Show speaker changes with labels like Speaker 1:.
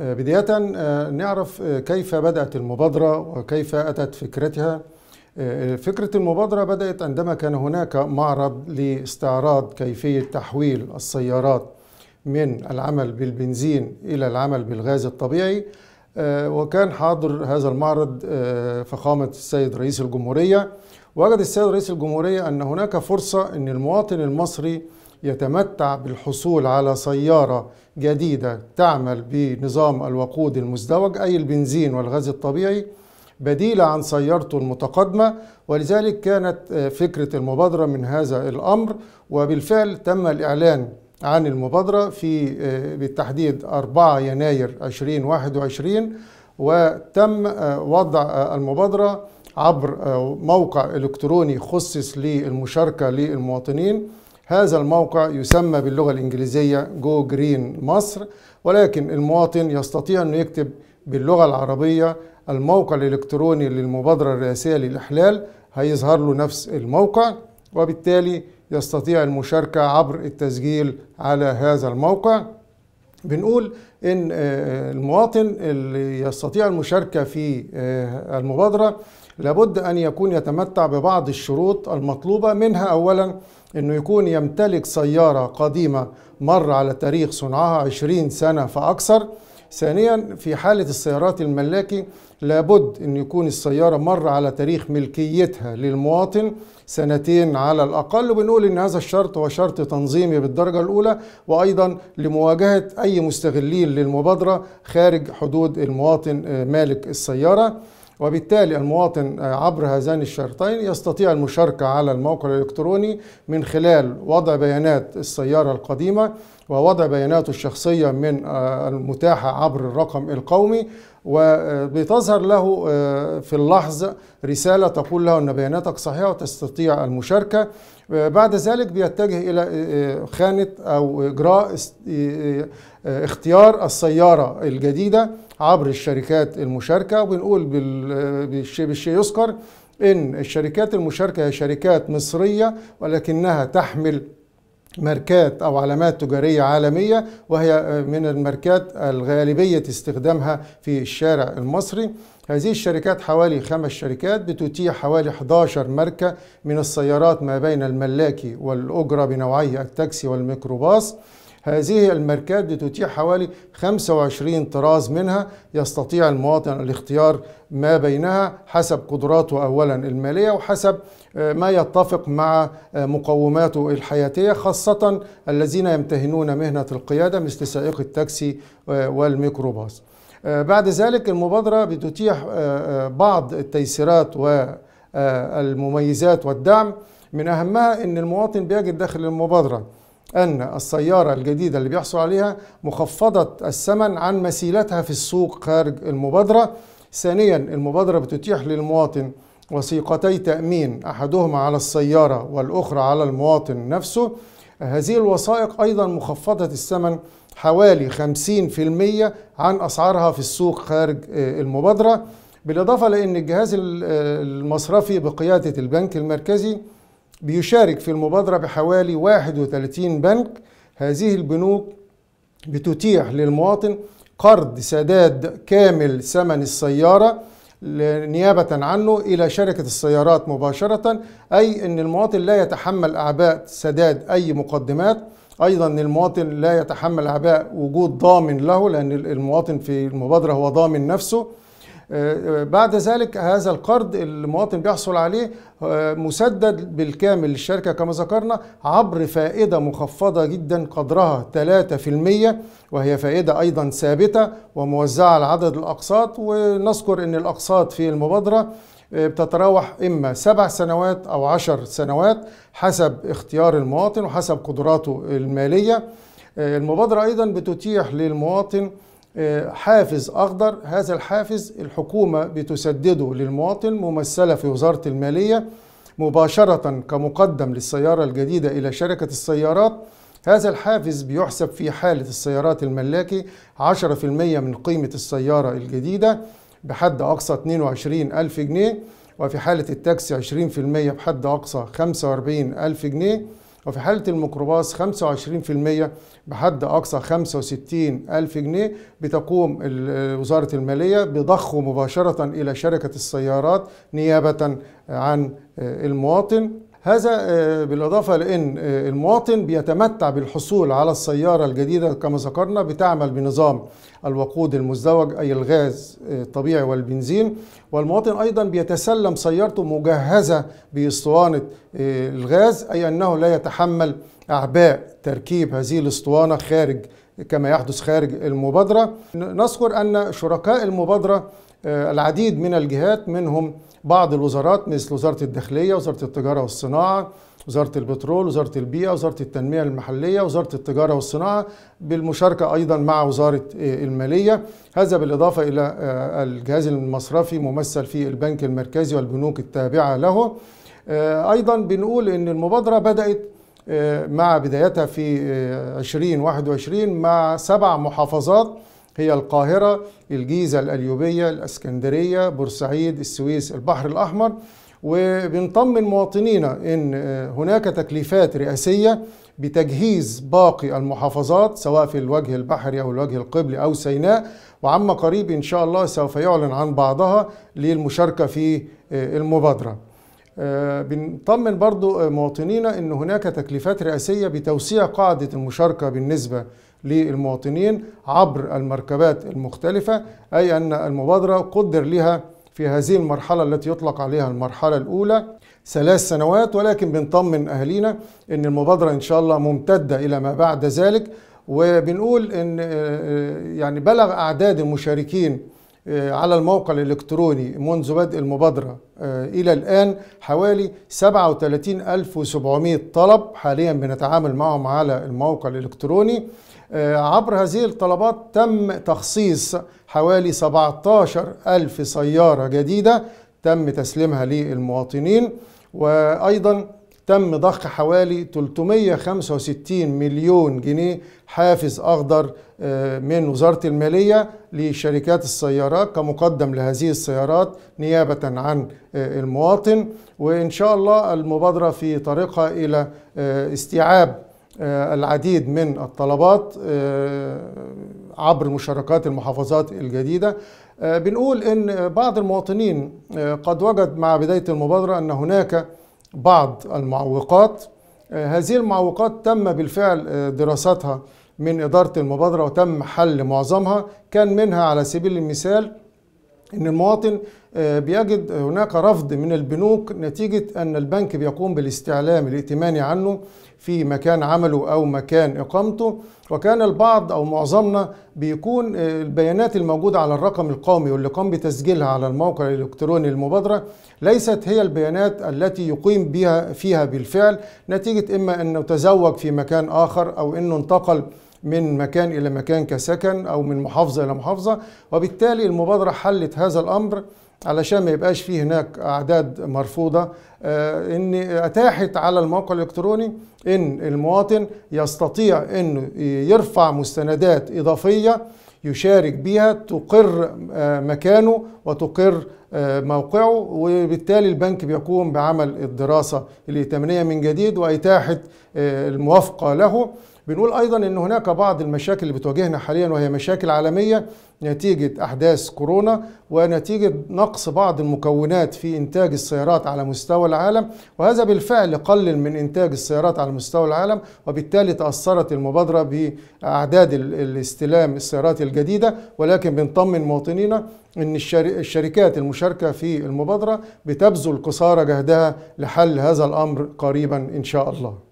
Speaker 1: آه، بداية آه، نعرف آه، كيف بدأت المبادرة وكيف أتت فكرتها فكرة المبادرة بدأت عندما كان هناك معرض لاستعراض كيفية تحويل السيارات من العمل بالبنزين إلى العمل بالغاز الطبيعي وكان حاضر هذا المعرض فخامة السيد رئيس الجمهورية وجد السيد رئيس الجمهورية أن هناك فرصة أن المواطن المصري يتمتع بالحصول على سيارة جديدة تعمل بنظام الوقود المزدوج أي البنزين والغاز الطبيعي بديلة عن سيارته المتقدمة ولذلك كانت آه، فكرة المبادرة من هذا الأمر وبالفعل تم الإعلان عن المبادرة في آه، بالتحديد 4 يناير 2021 وتم آه، وضع المبادرة عبر موقع إلكتروني خصص للمشاركة للمواطنين هذا الموقع يسمى باللغة الإنجليزية جو جرين مصر ولكن المواطن يستطيع أن يكتب باللغة العربية الموقع الإلكتروني للمبادرة الرئاسية للإحلال هيظهر له نفس الموقع وبالتالي يستطيع المشاركة عبر التسجيل على هذا الموقع بنقول ان آه، المواطن اللي يستطيع المشاركه في آه، المبادره لابد ان يكون يتمتع ببعض الشروط المطلوبه منها اولا انه يكون يمتلك سياره قديمه مر على تاريخ صنعها 20 سنه فاكثر ثانيا في حاله السيارات الملاكي لابد أن يكون السيارة مر على تاريخ ملكيتها للمواطن سنتين على الأقل وبنقول أن هذا الشرط هو شرط تنظيمي بالدرجة الأولى وأيضا لمواجهة أي مستغلين للمبادرة خارج حدود المواطن آه، مالك السيارة وبالتالي المواطن آه، عبر هذان الشرطين يستطيع المشاركة على الموقع الإلكتروني من خلال وضع بيانات السيارة القديمة ووضع بياناته الشخصية من آه، المتاحة عبر الرقم القومي وبتظهر له آه، في اللحظة رسالة تقول له أن بياناتك صحيحة وتستطيع المشاركة آه، بعد ذلك بيتجه إلى آه، خانة أو إجراء اختيار السيارة الجديدة عبر الشركات المشاركة وبنقول بالشيء يذكر إن الشركات المشاركة هي شركات مصرية ولكنها تحمل ماركات أو علامات تجارية عالمية وهي آه، من الماركات الغالبية استخدامها في الشارع المصري هذه الشركات حوالي خمس شركات بتتيح حوالي 11 ماركة من السيارات ما بين الملاكي والأجرة بنوعي التاكسي والميكروباص هذه الماركات بتتيح حوالي 25 طراز منها يستطيع المواطن الاختيار ما بينها حسب قدراته أولا المالية وحسب آه، ما يتفق مع آه، مقوماته الحياتية خاصة الذين يمتهنون مهنة القيادة مثل سائق التاكسي آه، والميكروباص بعد ذلك المبادرة بتتيح بعض التيسيرات والمميزات والدعم من أهمها أن المواطن بيجد داخل المبادرة أن السيارة الجديدة اللي بيحصل عليها مخفضة الثمن عن مثيلتها في السوق خارج المبادرة ثانيا المبادرة بتتيح للمواطن وثيقتي تأمين أحدهما على السيارة والأخرى على المواطن نفسه هذه الوثائق أيضا مخفضة الثمن حوالي 50% عن أسعارها في السوق خارج آه، المبادرة بالإضافة لأن الجهاز آه، المصرفي بقيادة البنك المركزي بيشارك في المبادرة بحوالي 31 بنك هذه البنوك بتتيح للمواطن قرض سداد كامل ثمن السيارة نيابة عنه إلى شركة السيارات مباشرة أي أن المواطن لا يتحمل أعباء سداد أي مقدمات أيضا المواطن لا يتحمل أعباء وجود ضامن له لأن المواطن في المبادرة هو ضامن نفسه بعد ذلك هذا القرض المواطن بيحصل عليه آه، مسدد بالكامل للشركة كما ذكرنا عبر فائدة مخفضة جدا قدرها 3% وهي فائدة أيضا ثابتة وموزعة على عدد الأقساط ونذكر أن الأقساط في المبادرة آه، بتتراوح إما سبع سنوات أو عشر سنوات حسب اختيار المواطن وحسب قدراته المالية آه، المبادرة أيضا بتتيح للمواطن حافز أخضر هذا الحافز الحكومة بتسدده للمواطن ممثلة في وزارة المالية مباشرة كمقدم للسيارة الجديدة إلى شركة السيارات هذا الحافز بيحسب في حالة السيارات الملاكي 10% من قيمة السيارة الجديدة بحد أقصى 22 ألف جنيه وفي حالة التاكسي 20% بحد أقصى 45 ألف جنيه وفي حالة الميكروباص 25% بحد أقصى 65 ألف جنيه بتقوم وزارة المالية بضخه مباشرة إلى شركة السيارات نيابة عن المواطن هذا آه، بالإضافة لأن آه، المواطن بيتمتع بالحصول على السيارة الجديدة كما ذكرنا بتعمل بنظام الوقود المزدوج أي الغاز آه، الطبيعي والبنزين والمواطن أيضا بيتسلم سيارته مجهزة بإسطوانة الغاز أي أنه لا يتحمل أعباء تركيب هذه الإسطوانة خارج كما يحدث خارج المبادرة نذكر أن شركاء المبادرة العديد من الجهات منهم بعض الوزارات مثل وزارة الداخلية وزارة التجارة والصناعة وزارة البترول وزارة البيئة وزارة التنمية المحلية وزارة التجارة والصناعة بالمشاركة أيضا مع وزارة آه، المالية هذا بالإضافة إلى آه، الجهاز المصرفي ممثل في البنك المركزي والبنوك التابعة له آه، أيضا بنقول أن المبادرة بدأت مع بدايتها في 2021 مع سبع محافظات هي القاهرة الجيزة الأليوبية الأسكندرية بورسعيد السويس البحر الأحمر وبنطمن مواطنينا ان هناك تكليفات رئاسيه بتجهيز باقي المحافظات سواء في الوجه البحري او الوجه القبلي او سيناء وعما قريب ان شاء الله سوف يعلن عن بعضها للمشاركه في المبادره آه، بنطمن برضو آه، مواطنينا أن هناك تكليفات رئاسية بتوسيع قاعدة المشاركة بالنسبة للمواطنين عبر المركبات المختلفة أي أن المبادرة قدر لها في هذه المرحلة التي يطلق عليها المرحلة الأولى ثلاث سنوات ولكن بنطمن أهالينا أن المبادرة إن شاء الله ممتدة إلى ما بعد ذلك وبنقول أن آه، يعني بلغ أعداد المشاركين آه، على الموقع الإلكتروني منذ بدء المبادرة آه، إلى الآن حوالي 37700 طلب حاليا بنتعامل معهم على الموقع الإلكتروني آه، عبر هذه الطلبات تم تخصيص حوالي 17000 سيارة جديدة تم تسليمها للمواطنين وأيضا تم ضخ حوالي 365 مليون جنيه حافز أخضر آه، من وزارة المالية لشركات السيارات كمقدم لهذه السيارات نيابة عن آه، المواطن وإن شاء الله المبادرة في طريقها إلى آه، استيعاب العديد من الطلبات عبر مشاركات المحافظات الجديدة بنقول أن بعض المواطنين قد وجد مع بداية المبادرة أن هناك بعض المعوقات آه، هذه المعوقات تم بالفعل آه، دراستها من إدارة المبادرة وتم حل معظمها كان منها على سبيل المثال أن المواطن آه، بيجد هناك رفض من البنوك نتيجة أن البنك بيقوم بالاستعلام الائتماني عنه في مكان عمله أو مكان إقامته وكان البعض أو معظمنا بيكون آه، البيانات الموجودة على الرقم القومي واللي قام بتسجيلها على الموقع الإلكتروني للمبادرة ليست هي البيانات التي يقيم بها فيها بالفعل نتيجة إما أنه تزوج في مكان آخر أو أنه انتقل من مكان إلى مكان كسكن أو من محافظة إلى محافظة وبالتالي المبادرة حلت هذا الأمر علشان ما يبقاش فيه هناك اعداد مرفوضه آه، ان اتاحت على الموقع الالكتروني ان المواطن يستطيع انه يرفع مستندات اضافيه يشارك بها تقر آه، مكانه وتقر آه، موقعه وبالتالي البنك بيقوم بعمل الدراسة الائتمانية من جديد وإتاحة الموافقة له بنقول ايضا ان هناك بعض المشاكل اللي بتواجهنا حاليا وهي مشاكل عالميه نتيجه احداث كورونا ونتيجه نقص بعض المكونات في انتاج السيارات على مستوى العالم وهذا بالفعل قلل من انتاج السيارات على مستوى العالم وبالتالي تاثرت المبادره باعداد الاستلام السيارات الجديده ولكن بنطمن مواطنينا ان الشركات المشاركه في المبادره بتبذل قصارى جهدها لحل هذا الامر قريبا ان شاء الله